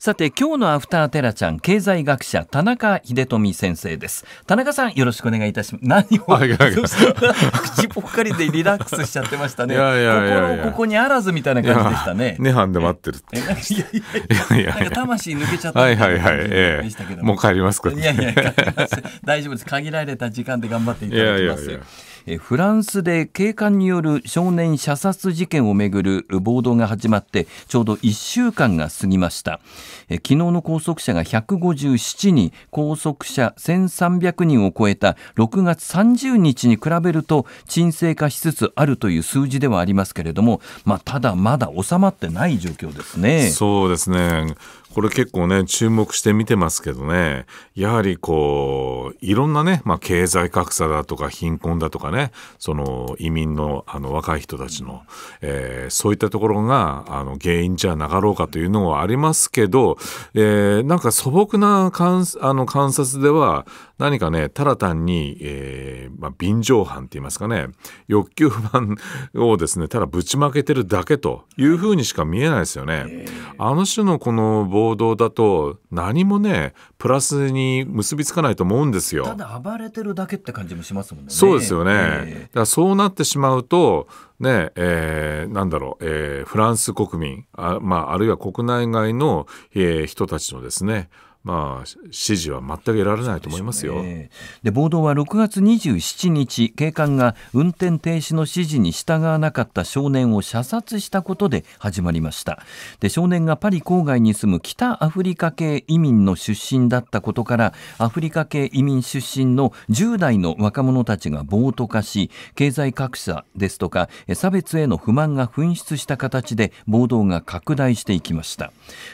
さて今日のアフターテラちゃん経済学者田中秀富先生です田中さんよろしくお願いいたします何を 口ぽっかりでリラックスしちゃってましたね心ここにあらずみたいな感じでしたね涅槃で待ってるっていやいやいや魂抜けちゃったはいはいはい、ええ、もう帰りますか、ね、いやいや大丈夫です限られた時間で頑張っていただきますフランスで警官による少年射殺事件をめぐる暴動が始まってちょうど1週間が過ぎました昨日の拘束者が157人拘束者1300人を超えた6月30日に比べると沈静化しつつあるという数字ではありますけれども、まあ、ただまだ収まってない状況ですね。そうですねこれ結構ね注目して見てますけどねやはりこういろんなね、まあ、経済格差だとか貧困だとかねねその移民のあの若い人たちの、えー、そういったところがあの原因じゃなかろうかというのはありますけど、えー、なんか素朴な観あの観察では何かねただ単に、えーまあ、便乗犯って言いますかね欲求不満をですねただぶちまけてるだけというふうにしか見えないですよね。あの種のこの暴動だと何もねプラスに結びつかないと思うんですよ。ただ暴れてるだけって感じもしますもんね。そうですよね。えね。だそうなってしまうと、ねえー、なんだろう、えー、フランス国民あ,、まあ、あるいは国内外の、えー、人たちのですねまあ、支持は全く得られないと思いますよ。で、ね、暴動は6月27日、警官が運転停止の指示に従わなかった少年を射殺したことで始まりました。で、少年がパリ郊外に住む北アフリカ系移民の出身だったことから、アフリカ系移民出身の10代の若者たちが暴徒化し、経済格差ですとか差別への不満が噴出した形で暴動が拡大していきました。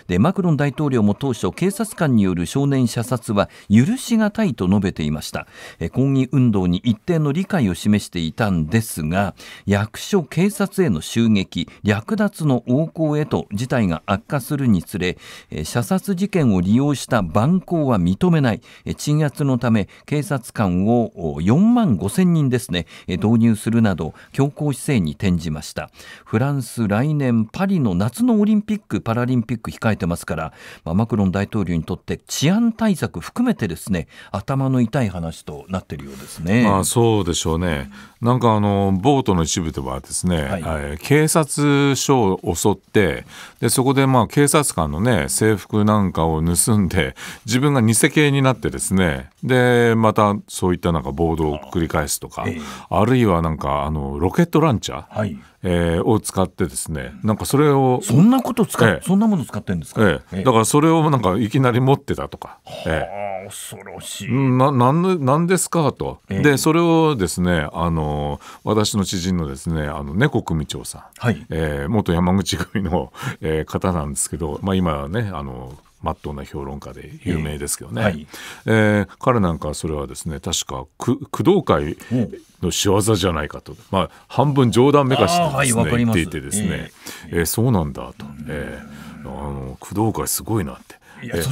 で、マクロン大統領も当初警察官による少年射殺は許しがたいと述べていました抗議運動に一定の理解を示していたんですが役所警察への襲撃略奪の横行へと事態が悪化するにつれ射殺事件を利用した蛮行は認めない鎮圧のため警察官を4万5 0 0 0人ですね導入するなど強硬姿勢に転じましたフランス来年パリの夏のオリンピック・パラリンピック控えてますから、まあ、マクロン大統領にとっって治安対策含めてですね頭の痛い話となっているようですね。まあ、そうでしょうねなんかあのボートの一部ではですね、はい、警察署を襲ってでそこでまあ警察官の、ね、制服なんかを盗んで自分が偽系になってですねでまたそういったなんか暴動を繰り返すとかあえあるいはなんかあのロケットランチャー、はいえー、を使ってですねなんかそれをそんなこと使っ、ええ、そんなもの使ってるんですか、ええ、だからそれをなんかいきなり持ってたとか、ええ、恐ろしいななんなんですかと、でそれをですねあの私の知人のですねあの猫組長さん、はいえー、元山口組の、えー、方なんですけど、まあ、今はねあのまっとうな評論家で有名ですけどね、えーはい、えー、彼なんかそれはですね確か工藤会の仕業じゃないかと、まあ、半分冗談めかしてですね、はい、言っていてですね、えー、えー、そうなんだと、えー、あの工藤会すごいなって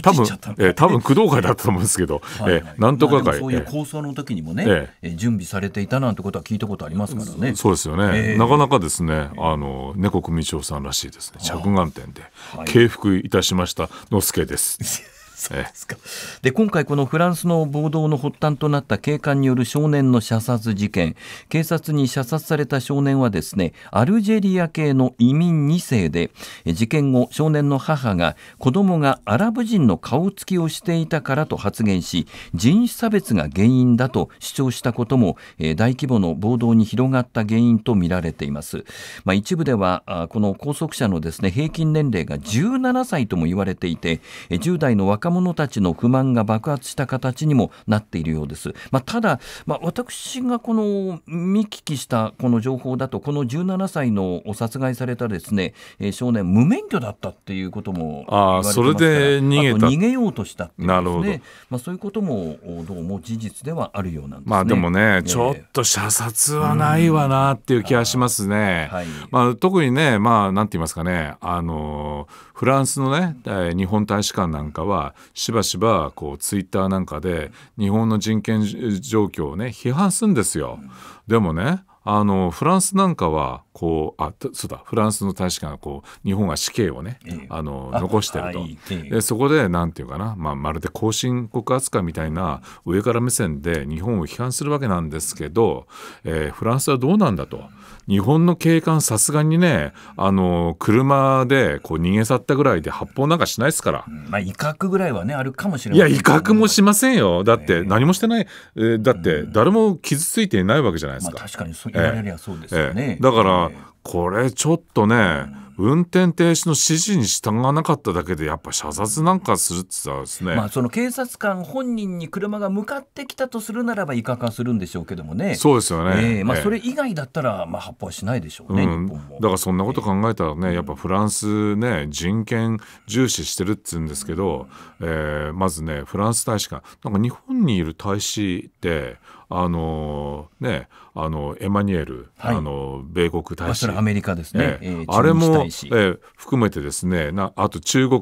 多分、え多分工藤会だったと思うんですけど、えなんとか会、そういう構想の時にもね、え準備されていたなんてことは聞いたことありますからね。そうですよね。なかなかですね、あの猫組長さんらしいですね。着眼点で、敬服いたしましたのすけです。そうですか。で、今回このフランスの暴動の発端となった警官による少年の射殺事件、警察に射殺された少年はですね、アルジェリア系の移民2世で、事件後、少年の母が子供がアラブ人の顔つきをしていたからと発言し、人種差別が原因だと主張したことも、え大規模の暴動に広がった原因とみられています。まあ、一部では、あこの拘束者のですね、平均年齢が17歳とも言われていて、10代の若者たちの不満が爆発した形にもなっているようです。まあ、ただ、まあ、私がこの見聞きしたこの情報だと、この17歳の殺害されたですね、えー、少年、無免許だったっていうこともああそれで逃げた逃げようとしたっていう、ね、なるほどまあ、そういうこともどうも事実ではあるようなんです、ね、まあ、でもね、ちょっと射殺はないわなっていう気がしますね。はい、まあ、特にね、まあ、なんて言いますかね、あのーフランスのね、え日本大使館なんかはしばしばこうツイッターなんかで日本の人権状況をね批判するんですよ。でもねあのフランスなんかはこうあそうだフランスの大使館はこう日本が死刑をね、えー、あの残してるとでそこでなんていうかな、まあ、まるで後進国扱いみたいな上から目線で日本を批判するわけなんですけど、えー、フランスはどうなんだと日本の警官さすがにねあの車でこう逃げ去ったぐらいで発砲なんかしないですから、うん、まあ、威嚇ぐらいはねあるかもしれない、ね、いや威嚇もしませんよだって何もしてない、えー、だって誰も傷ついていないわけじゃないですか。まあ、確かに言われりゃそうですよね、だから、これちょっとね、運転停止の指示に従わなかっただけでやっぱ射殺なんかするって言ったですね、まあ、その警察官本人に車が向かってきたとするならば威嚇がするんでしょうけどもねそうですよね、えー、まあ、それ以外だったら、まあ、発砲はしないでしょうね、うん、だからそんなこと考えたらね、えー、やっぱフランスね人権重視してるっつうんですけど、えー、まずねフランス大使館なんか日本にいる大使ってあのねあのエマニュエル、はい、あの米国大使アメリカですね、えー、あれも市、えー、含めてですねなあと中国、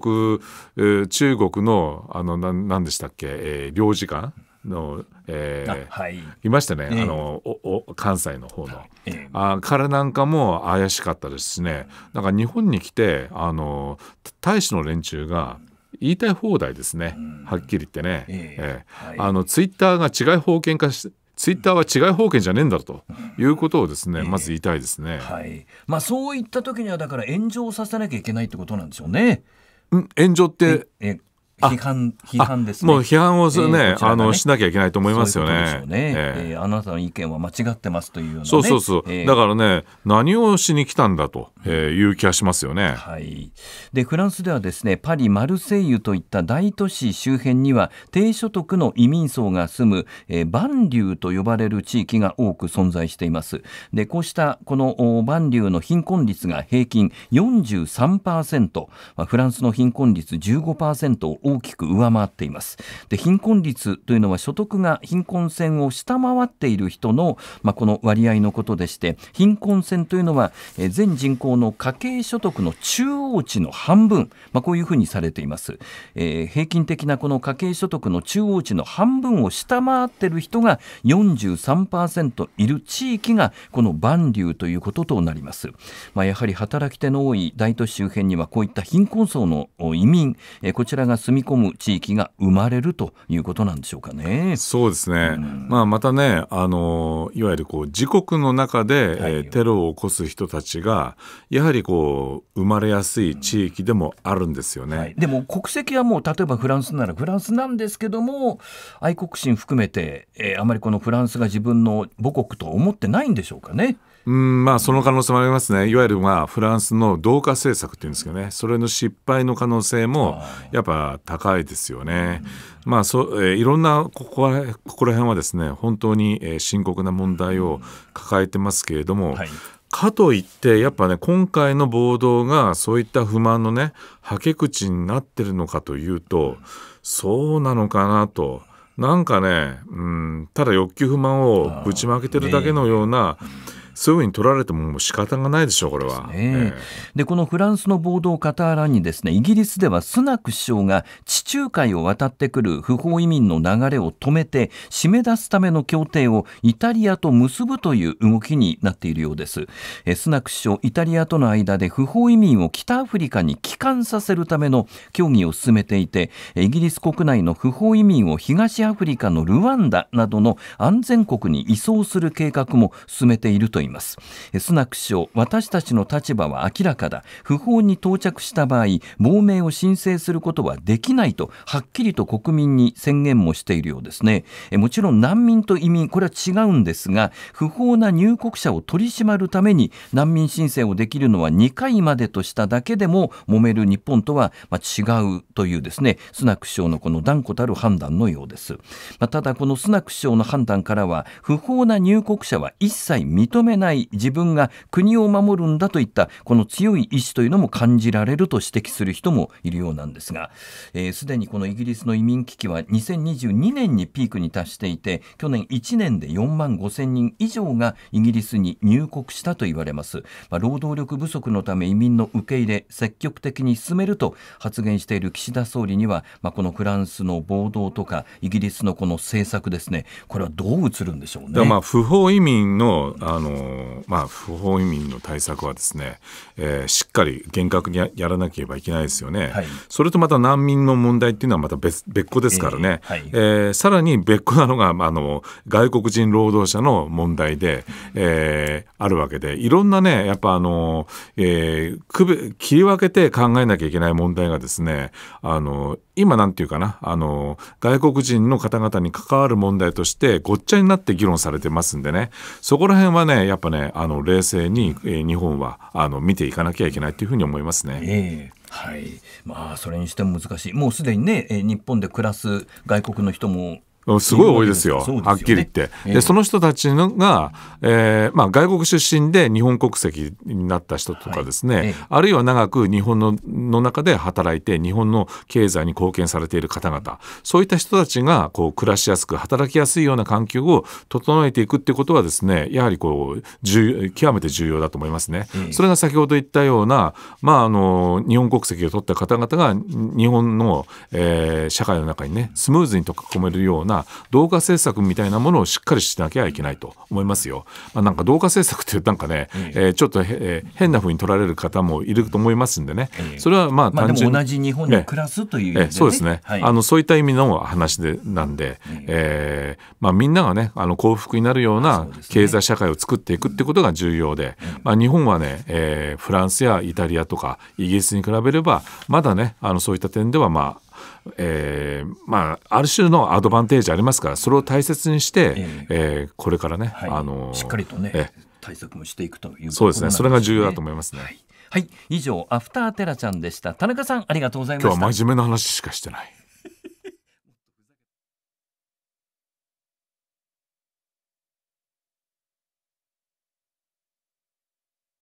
えー、中国のあの何でしたっけ、えー、領事館の、えーはい、いましたね、えー、あのおお関西の方の、えー、あ彼なんかも怪しかったですねなんか日本に来てあの大使の連中が言いたい放題ですね、はっきり言ってね、えー、えーはい、あのツイッターが違い封建化しツイッターは違い保険じゃねえんだということをですね、まず言いたいですね、はいまあ、そういった時にはだから炎上させなきゃいけないってことなんですよね。ん炎上ってえ批判批判です、ね、もう批判をね,、あのしなきゃいけないと思いますよね。ええあなたの意見は間違ってますというような、そうそうそう、だからね何をしに来たんだと、えー、いう気がしますよね、はい、でフランスではですねパリ、マルセイユといった大都市周辺には低所得の移民層が住む、えー、バンリューと呼ばれる地域が多く存在していますでこうしたこのバンリューの貧困率が平均43%、まあ、フランスの貧困率15%を大きく上回っていますで貧困率というのは所得が貧困線を下回っている人の、まあ、この割合のことでして貧困線というのは、えー、全人口法の家計所得の中央値の半分、まあ、こういうふうにされています、えー、平均的なこの家計所得の中央値の半分を下回っている人が43%いる地域がこの万流ということとなります、まあ、やはり働き手の多い大都市周辺にはこういった貧困層の移民、えー、こちらが住み込む地域が生まれるということなんでしょうかねそうですね、うん、まあ、またねあのいわゆるこう自国の中で、えー、テロを起こす人たちが、やはりこう生まれやすい地域でもあるんですよね、はい、でも国籍はもう例えばフランスならフランスなんですけども愛国心含めて、えー、あまりこのフランスが自分の母国と思ってないんでしょうかね。うんまあ、その可能性もありますね、いわゆる、まあ、フランスの同化政策っていうんですけどね、それの失敗の可能性もやっぱ高いですよね、まあそえいろんなここらここら辺はですね本当に、深刻な問題を抱えてますけれども、はい、かといってやっぱね今回の暴動がそういった不満のねはけ口になってるのかというとそうなのかなとなんかね、うん、ただ欲求不満をぶちまけてるだけのような。ねそういうふうに取られてももう仕方がないでしょう、これは。で、ねえー、このフランスの暴動を語らにですね、イギリスではスナク首相が地中海を渡ってくる不法移民の流れを止めて、締め出すための協定をイタリアと結ぶという動きになっているようです。えスナク首相、イタリアとの間で不法移民を北アフリカに帰還させるための協議を進めていて、イギリス国内の不法移民を東アフリカのルワンダなどの安全国に移送する計画も進めているとといます。スナク首相、私たちの立場は明らかだ。不法に到着した場合、亡命を申請することはできないと、はっきりと国民に宣言もしているようですね。もちろん難民と移民、これは違うんですが、不法な入国者を取り締まるために難民申請をできるのは2回までとしただけでも、揉める日本とは違うというですね、スナク首相のこの断固たる判断のようです。まただ、このスナク首相の判断からは、不法な入国者は一切認めめない自分が国を守るんだといったこの強い意志というのも感じられると指摘する人もいるようなんですがすで、えー、にこのイギリスの移民危機は2022年にピークに達していて去年1年で4万5000人以上がイギリスに入国したと言われます、まあ、労働力不足のため移民の受け入れ積極的に進めると発言している岸田総理には、まあ、このフランスの暴動とかイギリスのこの政策ですねこれはどう映るんでしょうね。まあ不法移民のあのまあ、不法移民の対策はですね、えー、しっかり厳格にやらなければいけないですよね、はい、それとまた難民の問題っていうのはまた別別個ですからね、えーはい、えー、さらに別個なのが、まあ、あの外国人労働者の問題で、えー、あるわけでいろんなねやっぱあの、えー、区切り分けて考えなきゃいけない問題がですねあの今なんていうかな、あの、外国人の方々に関わる問題としてごっちゃになって議論されてますんでね、そこら辺はね、やっぱね、あの、冷静に、えー、日本は、あの、見ていかなきゃいけないというふうに思いますね。えーはい、まあそれにしても難しい、もうすでにね、日本で暮らす外国の人もすごい多いですよ、すね、はっきり言って。えー、でその人たちのが、えーまあ、外国出身で日本国籍になった人とかですね、はいえー、あるいは長く日本のの中で働いて日本の経済に貢献されている方々そういった人たちがこう暮らしやすく働きやすいような環境を整えていくっていうことはですねやはりこう重極めて重要だと思いますね。えー、それが先ほど言ったような、まあ、あの日本国籍を取った方々が日本の、えー、社会の中にねスムーズに溶け込めるようなな動画制作みたいなものをしっかりしなきゃいけないと思いますよ。まあ、なんか動画制作ってなんかね、えー、ちょっと、えー、変なふうに取られる方もいると思いますんでね、それはまあ単純に、まあ、同じ日本に暮らすという、ね、えー、そうですね、はい、あのそういった意味の話でなんで、えーまあ、みんながねあの幸福になるような経済社会を作っていくってことが重要で、まあ、日本はね、えー、フランスやイタリアとかイギリスに比べればまだねあのそういった点ではまあえー、まあ、ある種のアドバンテージありますからそれを大切にして、ええー、これからね、はい、あのー、しっかりとね、対策もしていくという、ね、そうですねそれが重要だと思いますね。はい、はい、以上アフターテラちゃんでした田中さんありがとうございまし今日は真面目な話しかしてない